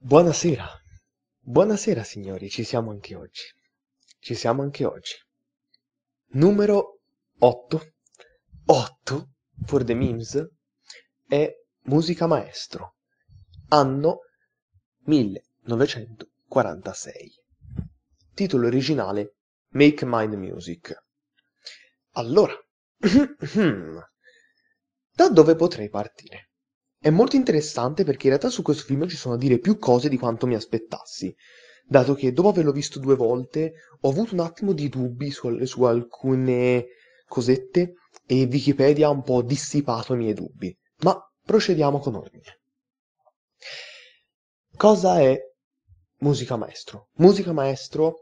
Buonasera, buonasera signori, ci siamo anche oggi. Ci siamo anche oggi. Numero 8, 8 for the memes è Musica Maestro, anno 1946. Titolo originale Make Mind Music. Allora, da dove potrei partire? È molto interessante perché in realtà su questo film ci sono a dire più cose di quanto mi aspettassi, dato che dopo averlo visto due volte ho avuto un attimo di dubbi su, su alcune cosette e Wikipedia ha un po' dissipato i miei dubbi. Ma procediamo con ordine. Cosa è Musica Maestro? Musica Maestro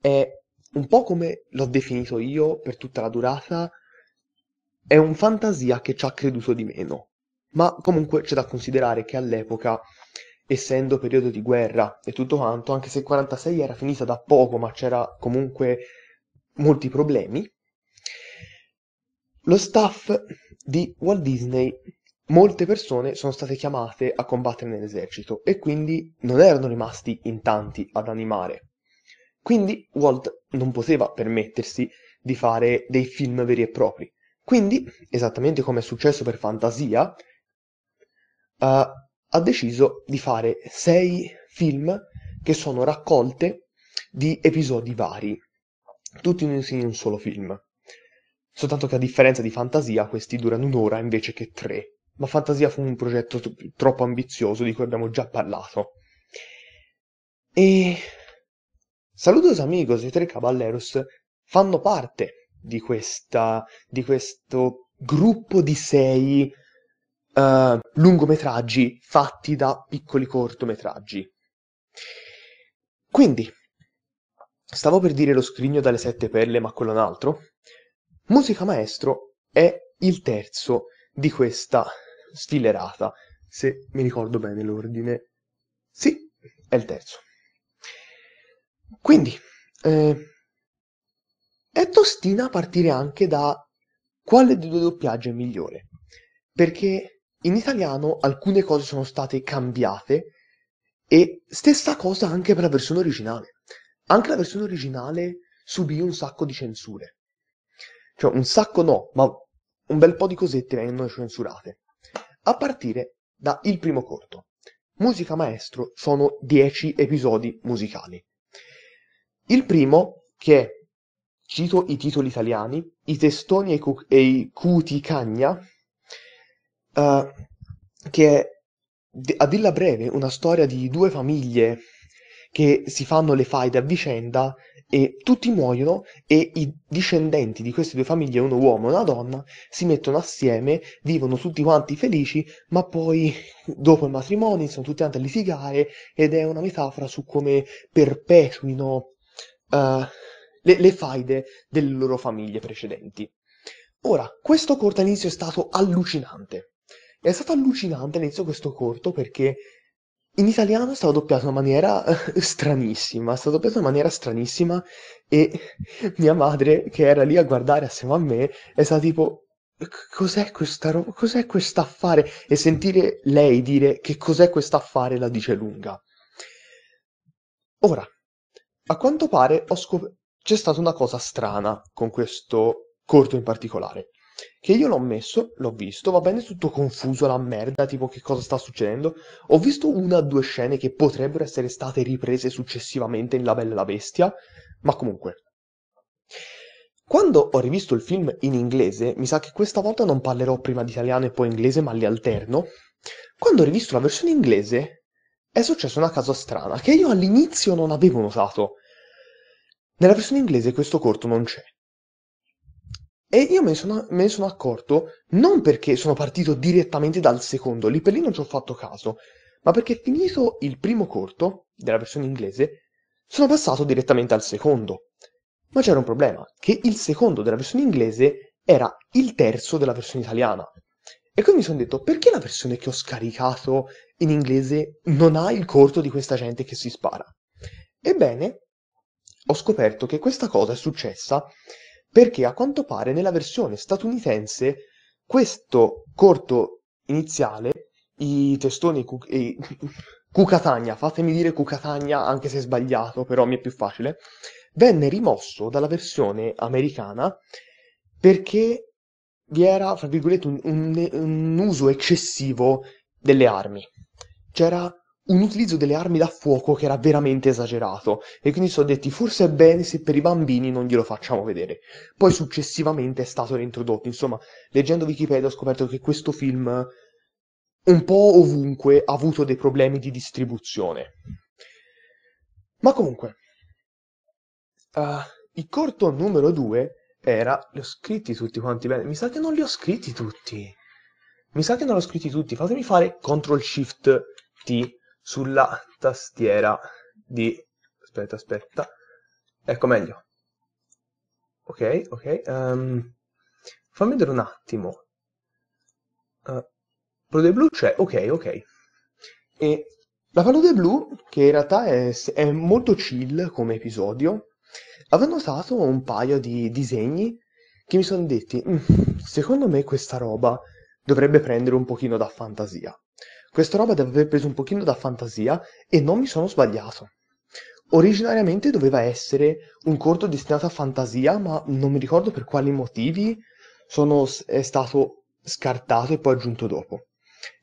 è un po' come l'ho definito io per tutta la durata, è un fantasia che ci ha creduto di meno ma comunque c'è da considerare che all'epoca, essendo periodo di guerra e tutto quanto, anche se il 46 era finita da poco, ma c'era comunque molti problemi, lo staff di Walt Disney, molte persone sono state chiamate a combattere nell'esercito e quindi non erano rimasti in tanti ad animare. Quindi Walt non poteva permettersi di fare dei film veri e propri. Quindi, esattamente come è successo per Fantasia, ha deciso di fare sei film che sono raccolte di episodi vari, tutti in un solo film. Soltanto che a differenza di Fantasia, questi durano un'ora invece che tre. Ma Fantasia fu un progetto t- troppo ambizioso di cui abbiamo già parlato. E Saludos amigos i Tre Caballeros fanno parte di, questa, di questo gruppo di sei eh, lungometraggi fatti da piccoli cortometraggi. Quindi, stavo per dire lo scrigno dalle sette perle, ma quello è un altro. Musica Maestro è il terzo di questa sfilerata, se mi ricordo bene l'ordine. Sì, è il terzo. Quindi, eh, è tostina partire anche da quale dei due doppiaggi è migliore, perché in italiano alcune cose sono state cambiate e stessa cosa anche per la versione originale. Anche la versione originale subì un sacco di censure. Cioè, un sacco no, ma un bel po' di cosette vengono censurate. A partire da il primo corto. Musica Maestro sono 10 episodi musicali. Il primo, che è, cito i titoli italiani, I testoni e, cu- e i cuti cagna, eh, che è a dirla breve una storia di due famiglie che si fanno le faide a vicenda e tutti muoiono e i discendenti di queste due famiglie, uno uomo e una donna, si mettono assieme, vivono tutti quanti felici, ma poi dopo il matrimonio sono tutti andati a litigare ed è una metafora su come perpetuino uh, le, le faide delle loro famiglie precedenti. Ora, questo corto all'inizio è stato allucinante. È stato allucinante all'inizio questo corto perché in italiano è stato doppiato in maniera eh, stranissima, è stato doppiato in maniera stranissima e mia madre che era lì a guardare assieme a me è stata tipo cos'è questa roba, cos'è quest'affare e sentire lei dire che cos'è quest'affare la dice lunga. Ora, a quanto pare scop- c'è stata una cosa strana con questo corto in particolare che io l'ho messo, l'ho visto, va bene tutto confuso la merda, tipo che cosa sta succedendo. Ho visto una o due scene che potrebbero essere state riprese successivamente in La Bella e la Bestia, ma comunque. Quando ho rivisto il film in inglese, mi sa che questa volta non parlerò prima di italiano e poi inglese, ma li alterno. Quando ho rivisto la versione inglese, è successa una cosa strana che io all'inizio non avevo notato. Nella versione inglese questo corto non c'è. E io me ne sono, me ne sono accorto non perché sono partito direttamente dal secondo, lì per lì non ci ho fatto caso, ma perché finito il primo corto della versione inglese sono passato direttamente al secondo. Ma c'era un problema, che il secondo della versione inglese era il terzo della versione italiana. E quindi mi sono detto, perché la versione che ho scaricato in inglese non ha il corto di questa gente che si spara? Ebbene, ho scoperto che questa cosa è successa perché a quanto pare nella versione statunitense questo corto iniziale, i testoni cu- i- Cucatagna, fatemi dire Cucatagna anche se è sbagliato, però mi è più facile, venne rimosso dalla versione americana perché vi era, fra virgolette, un, un, un uso eccessivo delle armi. C'era un utilizzo delle armi da fuoco che era veramente esagerato e quindi sono detti forse è bene se per i bambini non glielo facciamo vedere. Poi successivamente è stato reintrodotto, insomma, leggendo Wikipedia ho scoperto che questo film un po' ovunque ha avuto dei problemi di distribuzione. Ma comunque, uh, il corto numero 2 era, li ho scritti tutti quanti bene, mi sa che non li ho scritti tutti. Mi sa che non li ho scritti tutti, fatemi fare CTRL SHIFT T sulla tastiera di... aspetta, aspetta, ecco meglio. Ok, ok, um, fammi vedere un attimo. Uh, eh, Palude blu c'è, ok, ok. E la palude blu, che in realtà è, è molto chill come episodio, avevo notato un paio di disegni che mi sono detti, mm, secondo me questa roba dovrebbe prendere un pochino da fantasia. Questa roba deve aver preso un pochino da fantasia e non mi sono sbagliato. Originariamente doveva essere un corto destinato a fantasia, ma non mi ricordo per quali motivi sono, è stato scartato e poi aggiunto dopo.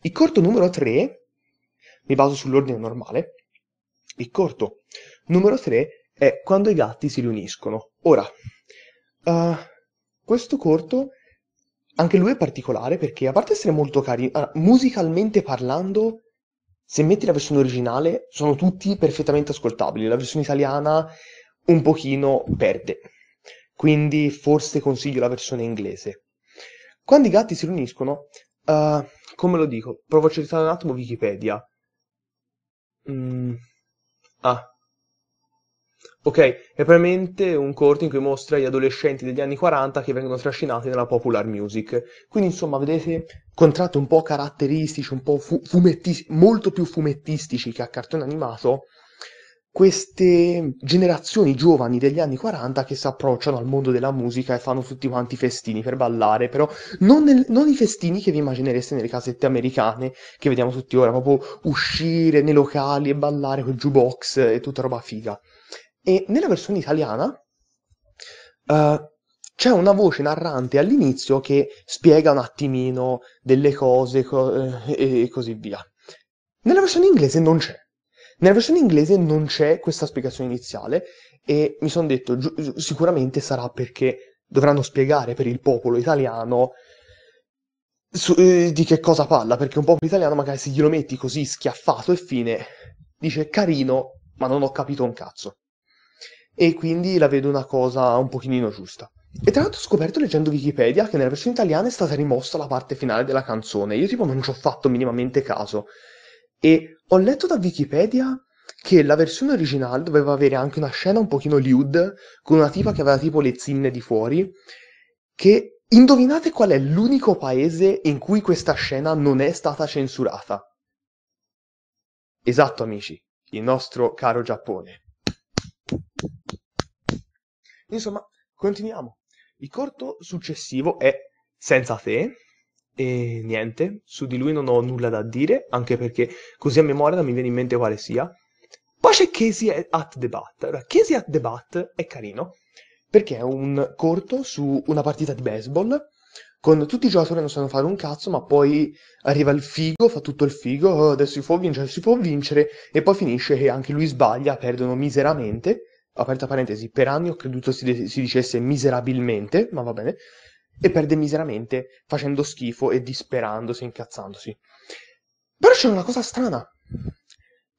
Il corto numero 3, mi baso sull'ordine normale, il corto numero 3 è Quando i gatti si riuniscono. Ora, uh, questo corto anche lui è particolare perché, a parte essere molto carino, ah, musicalmente parlando, se metti la versione originale, sono tutti perfettamente ascoltabili. La versione italiana un pochino perde. Quindi forse consiglio la versione inglese. Quando i gatti si riuniscono, uh, come lo dico? Provo a cercare un attimo Wikipedia. Mm. Ah, Ok, è probabilmente un corto in cui mostra gli adolescenti degli anni 40 che vengono trascinati nella popular music. Quindi, insomma, vedete contratti un po' caratteristici, un po' fu- fumettistici, molto più fumettistici che a cartone animato, queste generazioni giovani degli anni 40 che si approcciano al mondo della musica e fanno tutti quanti festini per ballare, però non, nel, non i festini che vi immaginereste nelle casette americane che vediamo tutti ora, proprio uscire nei locali e ballare col jukebox e tutta roba figa. E nella versione italiana uh, c'è una voce narrante all'inizio che spiega un attimino delle cose co- eh, e così via. Nella versione inglese non c'è. Nella versione inglese non c'è questa spiegazione iniziale e mi sono detto gi- sicuramente sarà perché dovranno spiegare per il popolo italiano su, eh, di che cosa parla, perché un popolo italiano magari se glielo metti così schiaffato e fine dice carino, ma non ho capito un cazzo e quindi la vedo una cosa un pochino giusta. E tra l'altro ho scoperto leggendo Wikipedia che nella versione italiana è stata rimossa la parte finale della canzone, io tipo non ci ho fatto minimamente caso. E ho letto da Wikipedia che la versione originale doveva avere anche una scena un pochino lewd, con una tipa che aveva tipo le zinne di fuori, che indovinate qual è l'unico paese in cui questa scena non è stata censurata? Esatto amici, il nostro caro Giappone. Insomma, continuiamo. Il corto successivo è Senza te e niente, su di lui non ho nulla da dire, anche perché così a memoria non mi viene in mente quale sia. Poi c'è Casey at the Bat. Allora, Casey at the Bat è carino perché è un corto su una partita di baseball con tutti i giocatori non sanno fare un cazzo, ma poi arriva il figo, fa tutto il figo, "Oh, adesso si può vincere, si può vincere, e poi finisce che anche lui sbaglia, perdono miseramente, aperta parentesi, per anni ho creduto si, de- si dicesse miserabilmente, ma va bene, e perde miseramente facendo schifo e disperandosi, incazzandosi. Però c'è una cosa strana,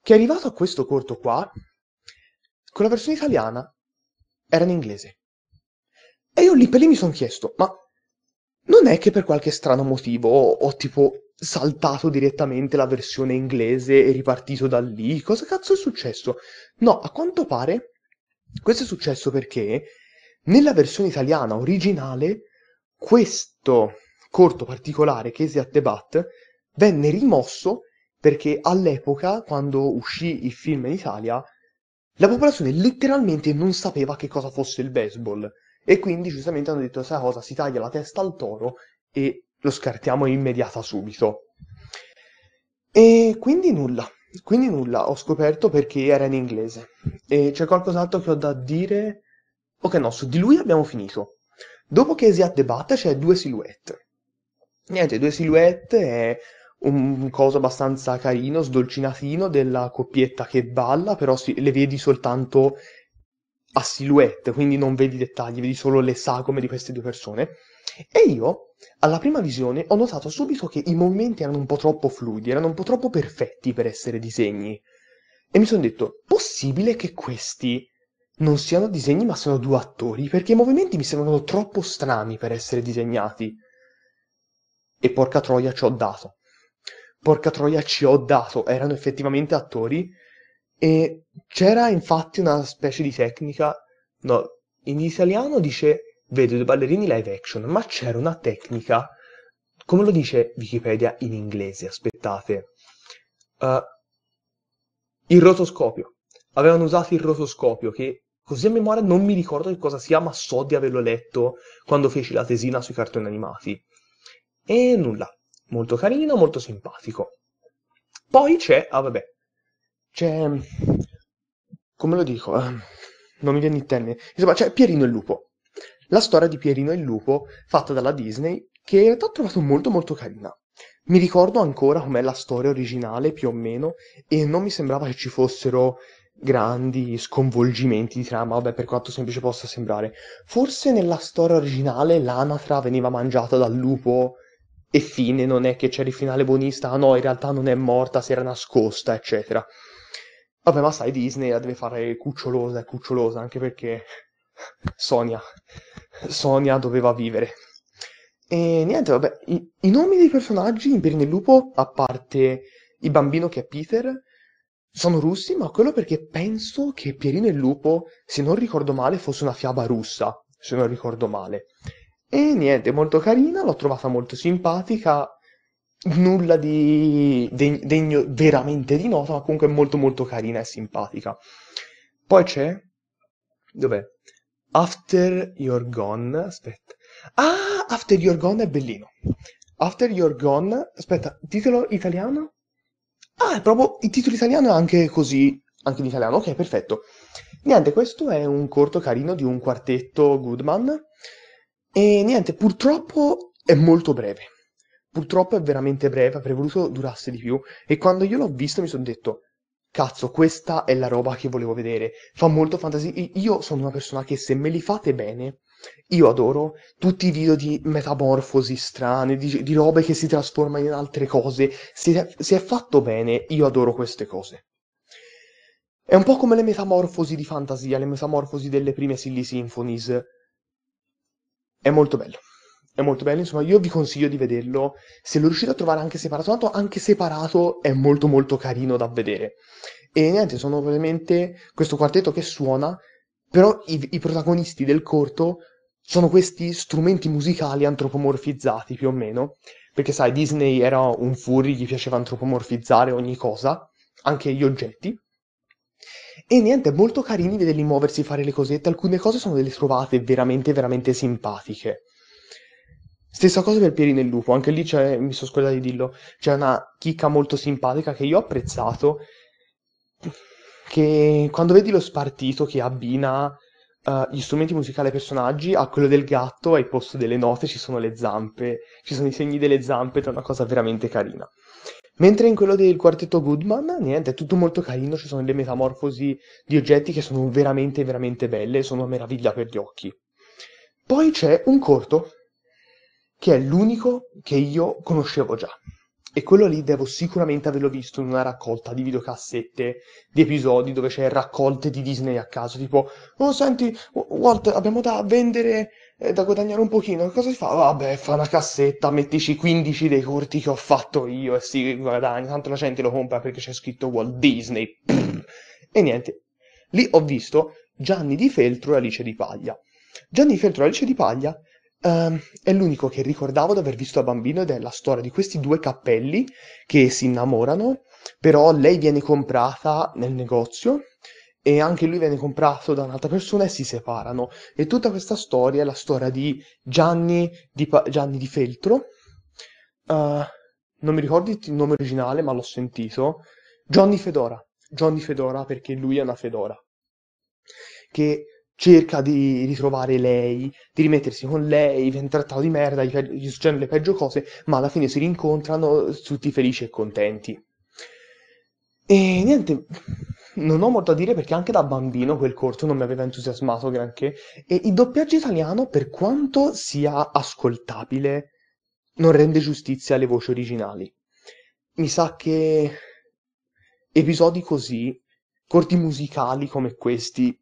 che è arrivato a questo corto qua, con la versione italiana era in inglese. E io lì per lì mi sono chiesto, ma non è che per qualche strano motivo ho tipo saltato direttamente la versione inglese e ripartito da lì. Cosa cazzo è successo? No, a quanto pare questo è successo perché nella versione italiana originale questo corto particolare, Casey at the Bat, venne rimosso perché all'epoca, quando uscì il film in Italia, la popolazione letteralmente non sapeva che cosa fosse il baseball. E quindi giustamente hanno detto, questa cosa, si taglia la testa al toro e lo scartiamo immediata subito. E quindi nulla, quindi nulla, ho scoperto perché era in inglese. E c'è qualcos'altro che ho da dire? Ok no, su di lui abbiamo finito. Dopo che si addebatta c'è due silhouette. Niente, due silhouette è un coso abbastanza carino, sdolcinatino, della coppietta che balla, però si, le vedi soltanto a silhouette, quindi non vedi i dettagli, vedi solo le sagome di queste due persone. E io, alla prima visione, ho notato subito che i movimenti erano un po' troppo fluidi, erano un po' troppo perfetti per essere disegni. E mi sono detto, possibile che questi non siano disegni ma siano due attori? Perché i movimenti mi sembrano troppo strani per essere disegnati. E porca troia ci ho dato. Porca troia ci ho dato, erano effettivamente attori e c'era infatti una specie di tecnica, no, in italiano dice vedo due ballerini live action, ma c'era una tecnica, come lo dice Wikipedia in inglese, aspettate, eh, il rotoscopio. Avevano usato il rotoscopio che così a memoria non mi ricordo che cosa sia, ma so di averlo letto quando feci la tesina sui cartoni animati. E nulla, molto carino, molto simpatico. Poi c'è, ah vabbè, cioè, come lo dico? Ah, non mi viene il termine. Insomma, c'è cioè, Pierino e il lupo. La storia di Pierino e il lupo fatta dalla Disney, che in realtà ho trovato molto molto carina. Mi ricordo ancora com'è la storia originale, più o meno, e non mi sembrava che ci fossero grandi sconvolgimenti di trama, vabbè, per quanto semplice possa sembrare. Forse nella storia originale l'anatra veniva mangiata dal lupo e fine, non è che c'era il finale buonista, ah no, in realtà non è morta, si era nascosta, eccetera. Vabbè, ma sai, Disney la deve fare cucciolosa e cucciolosa, anche perché Sonia, Sonia doveva vivere. E niente, vabbè, i, i nomi dei personaggi in Pirne Lupo, a parte il bambino che è Peter, sono russi, ma quello perché penso che Pierino e lupo, se non ricordo male, fosse una fiaba russa, se non ricordo male. E niente, molto carina, l'ho trovata molto simpatica, nulla di deg- degno veramente di nota, ma comunque molto molto carina e simpatica. Poi c'è... Dov'è? After You're Gone, aspetta. Ah, After You're Gone è bellino. After You're Gone, aspetta, titolo italiano? Ah, è proprio il titolo italiano è anche così, anche in italiano, ok, perfetto. Niente, questo è un corto carino di un quartetto Goodman. E niente, purtroppo è molto breve Purtroppo è veramente breve, avrei voluto durasse di più. E quando io l'ho visto mi sono detto, cazzo, questa è la roba che volevo vedere. Fa molto fantasia. Io sono una persona che se me li fate bene, io adoro tutti i video di metamorfosi strane, di, di robe che si trasformano in altre cose. Se, se è fatto bene, io adoro queste cose. È un po' come le metamorfosi di fantasia, le metamorfosi delle prime Silly Symphonies. È molto bello. È molto bello, insomma, io vi consiglio di vederlo. Se lo riuscite a trovare anche separato, tanto anche separato è molto molto carino da vedere. E niente, sono ovviamente questo quartetto che suona, però i, i protagonisti del corto sono questi strumenti musicali antropomorfizzati più o meno, perché sai, Disney era un furry, gli piaceva antropomorfizzare ogni cosa, anche gli oggetti. E niente, è molto carini vederli muoversi, fare le cosette, alcune cose sono delle trovate veramente, veramente simpatiche. Stessa cosa per Pieri nel Lupo, anche lì c'è, mi sono scordato di dirlo, c'è una chicca molto simpatica che io ho apprezzato, che quando vedi lo spartito che abbina eh, gli strumenti musicali ai personaggi, a quello del gatto, ai posto delle note ci sono le zampe, ci sono i segni delle zampe, ed è una cosa veramente carina. Mentre in quello del quartetto Goodman, niente, è tutto molto carino, ci sono le metamorfosi di oggetti che sono veramente, veramente belle, sono una meraviglia per gli occhi. Poi c'è un corto che è l'unico che io conoscevo già. E quello lì devo sicuramente averlo visto in una raccolta di videocassette, di episodi dove c'è raccolte di Disney a caso, tipo, oh senti, Walt, abbiamo da vendere, eh, da guadagnare un pochino, cosa si fa? Vabbè, fa una cassetta, mettici 15 dei corti che ho fatto io e si guadagna, tanto la gente lo compra perché c'è scritto Walt Disney. E niente, lì ho visto Gianni di Feltro e Alice di Paglia. Gianni di Feltro e Alice di Paglia Ehm, è l'unico che ricordavo di aver visto da bambino ed è la storia di questi due cappelli che si innamorano, però lei viene comprata nel negozio e anche lui viene comprato da un'altra persona e si separano. E tutta questa storia è la storia di Gianni di, Pa- Gianni di Feltro. eh, non mi ricordo il nome originale, ma l'ho sentito. Johnny Fedora. Johnny Fedora perché lui è una fedora. Che cerca di ritrovare lei, di rimettersi con lei, viene trattato di merda, gli, pe- gli succedono le peggio cose, ma alla fine si rincontrano tutti felici e contenti. E niente, non ho molto da dire perché anche da bambino quel corto non mi aveva entusiasmato granché e il doppiaggio italiano, per quanto sia ascoltabile, non rende giustizia alle voci originali. Mi sa che episodi così, corti musicali come questi,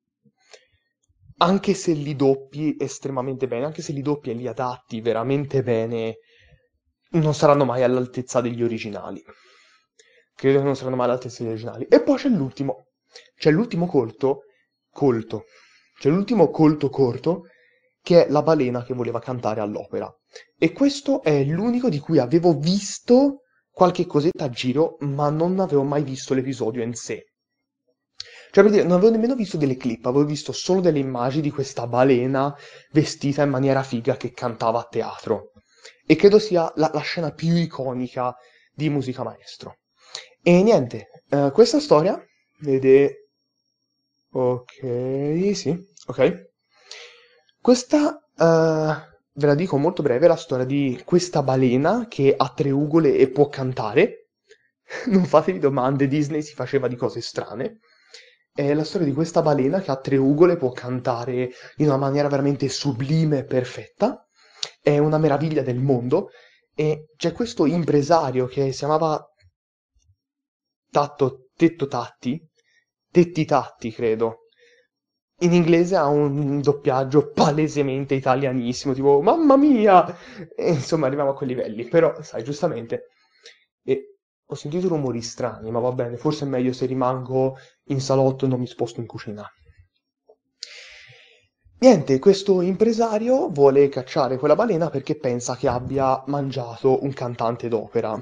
anche se li doppi estremamente bene, anche se li doppi e li adatti veramente bene, non saranno mai all'altezza degli originali. Credo che non saranno mai all'altezza degli originali. E poi c'è l'ultimo. C'è l'ultimo colto, colto. C'è l'ultimo colto corto, che è la balena che voleva cantare all'opera. E questo è l'unico di cui avevo visto qualche cosetta a giro, ma non avevo mai visto l'episodio in sé. Cioè, per dire, non avevo nemmeno visto delle clip, avevo visto solo delle immagini di questa balena vestita in maniera figa che cantava a teatro. E credo sia la, la scena più iconica di Musica Maestro. E niente, eh, questa storia, vede... Ok, sì, ok. Questa, eh, ve la dico molto breve, la storia di questa balena che ha tre ugole e può cantare. Non fatevi domande, Disney si faceva di cose strane. È la storia di questa balena che ha tre ugole può cantare in una maniera veramente sublime e perfetta. È una meraviglia del mondo. E c'è questo impresario che si chiamava Tatto Tetto Tatti, Tetti Tatti, credo. In inglese ha un doppiaggio palesemente italianissimo, tipo mamma mia! E insomma, arriviamo a quei livelli, però sai, giustamente ho sentito rumori strani, ma va bene, forse è meglio se rimango in salotto e non mi sposto in cucina. Niente, questo impresario vuole cacciare quella balena perché pensa che abbia mangiato un cantante d'opera.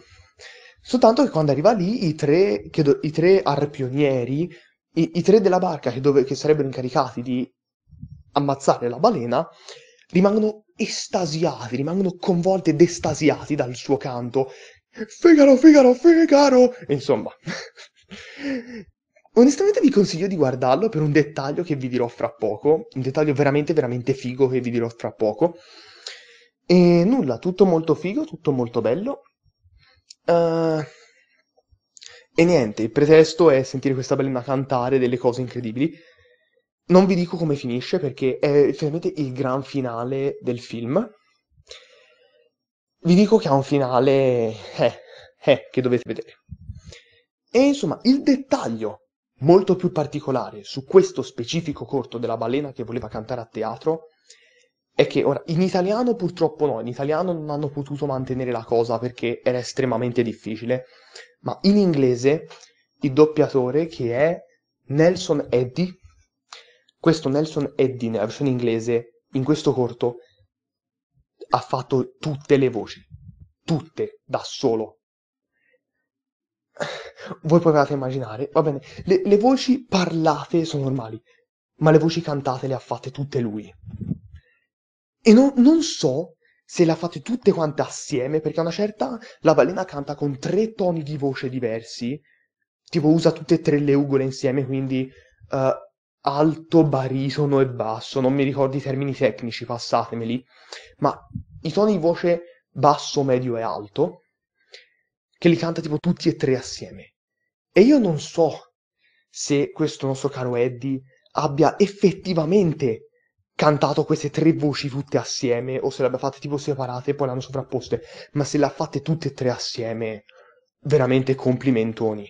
Soltanto che quando arriva lì, i tre, do, i tre arpionieri, i, i, tre della barca che, dove, che sarebbero incaricati di ammazzare la balena, rimangono estasiati, rimangono convolti ed estasiati dal suo canto, Figaro, Figaro, Figaro! Insomma, Onestamente vi consiglio di guardarlo per un dettaglio che vi dirò fra poco, un dettaglio veramente veramente figo che vi dirò fra poco. E nulla, tutto molto figo, tutto molto bello. Uh, e niente, il pretesto è sentire questa bella cantare delle cose incredibili. Non vi dico come finisce perché è finalmente il gran finale del film vi dico che ha un finale eh, eh, che dovete vedere. E insomma, il dettaglio molto più particolare su questo specifico corto della balena che voleva cantare a teatro è che ora in italiano purtroppo no, in italiano non hanno potuto mantenere la cosa perché era estremamente difficile, ma in inglese il doppiatore che è Nelson Eddy, questo Nelson Eddy nella versione inglese in questo corto ha fatto tutte le voci, tutte da solo. Voi potevate immaginare, va bene, le, le voci parlate sono normali, ma le voci cantate le ha fatte tutte lui. E no, non so se le ha fatte tutte quante assieme, perché a una certa la balena canta con tre toni di voce diversi, tipo usa tutte e tre le ugole insieme, quindi uh, alto, barisono e basso, non mi ricordo i termini tecnici, passatemeli, ma i toni di voce basso, medio e alto, che li canta tipo tutti e tre assieme. E io non so se questo nostro caro Eddie abbia effettivamente cantato queste tre voci tutte assieme o se le abbia fatte tipo separate e poi le hanno sovrapposte, ma se le ha fatte tutte e tre assieme, veramente complimentoni.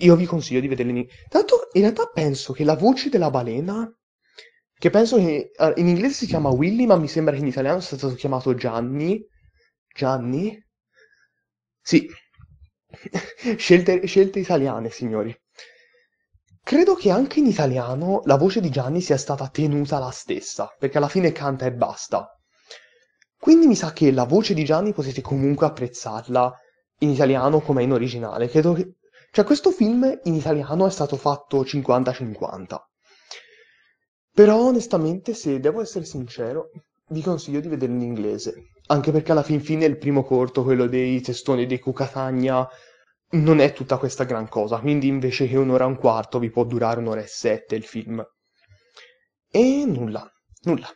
Io vi consiglio di vederli. Tanto in realtà penso che la voce della balena, che penso che in inglese si chiama Willy, ma mi sembra che in italiano sia stato chiamato Gianni. Gianni? Sì. scelte, scelte italiane, signori. Credo che anche in italiano la voce di Gianni sia stata tenuta la stessa, perché alla fine canta e basta. Quindi mi sa che la voce di Gianni potete comunque apprezzarla in italiano come in originale. Credo che cioè questo film in italiano è stato fatto 50-50. Però onestamente, se devo essere sincero, vi consiglio di vederlo in inglese. Anche perché alla fin fine il primo corto, quello dei testoni dei Cucatagna, non è tutta questa gran cosa. Quindi invece che un'ora e un quarto vi può durare un'ora e sette il film. E nulla, nulla.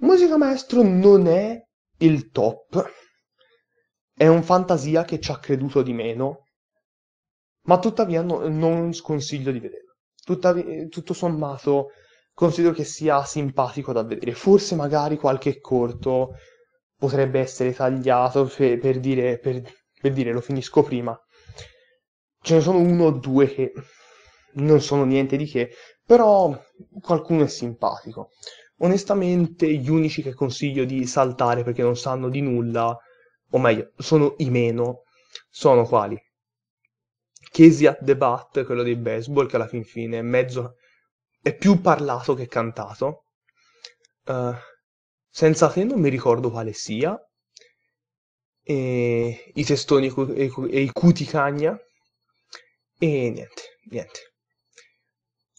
Musica Maestro non è il top. È un fantasia che ci ha creduto di meno, ma tuttavia no- non sconsiglio di vederlo. Tuttavi- eh, tutto sommato considero che sia simpatico da vedere. Forse magari qualche corto potrebbe essere tagliato per, per, dire, per, per dire lo finisco prima. Ce ne sono uno o due che non sono niente di che, però qualcuno è simpatico. Onestamente, gli unici che consiglio di saltare perché non sanno di nulla, o meglio, sono i meno, sono quali? Casey at the Bat, quello dei baseball, che alla fin fine è mezzo... è più parlato che cantato. Uh, senza te non mi ricordo quale sia. E, I testoni e i cuti cagna. E niente, niente.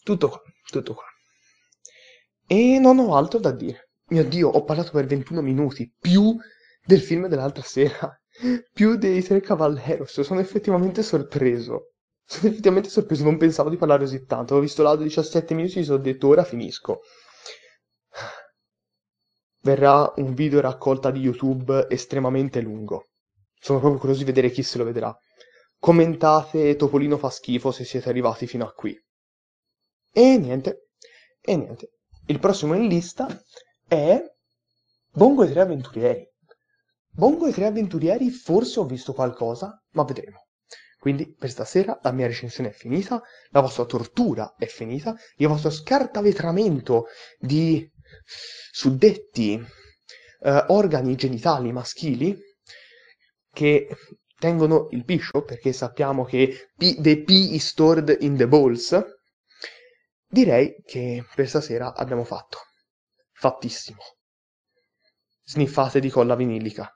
Tutto qua, tutto qua. E non ho altro da dire. Mio Dio, ho parlato per 21 minuti, più del film dell'altra sera più dei Tre Cavalleros. Sono effettivamente sorpreso. Sono effettivamente sorpreso, non pensavo di parlare così tanto. Ho visto l'audio 17 minuti e sono detto ora finisco. Verrà un video raccolta di YouTube estremamente lungo. Sono proprio curioso di vedere chi se lo vedrà. Commentate Topolino fa schifo se siete arrivati fino a qui. E niente, e niente. Il prossimo in lista è Bongo e tre avventurieri. Bongo e tre avventurieri forse ho visto qualcosa, ma vedremo. Quindi per stasera la mia recensione è finita, la vostra tortura è finita, il vostro scartavetramento di suddetti eh, organi genitali maschili che tengono il piscio, perché sappiamo che the P is stored in the balls, direi che per stasera abbiamo fatto. Fattissimo. Sniffate di colla vinilica.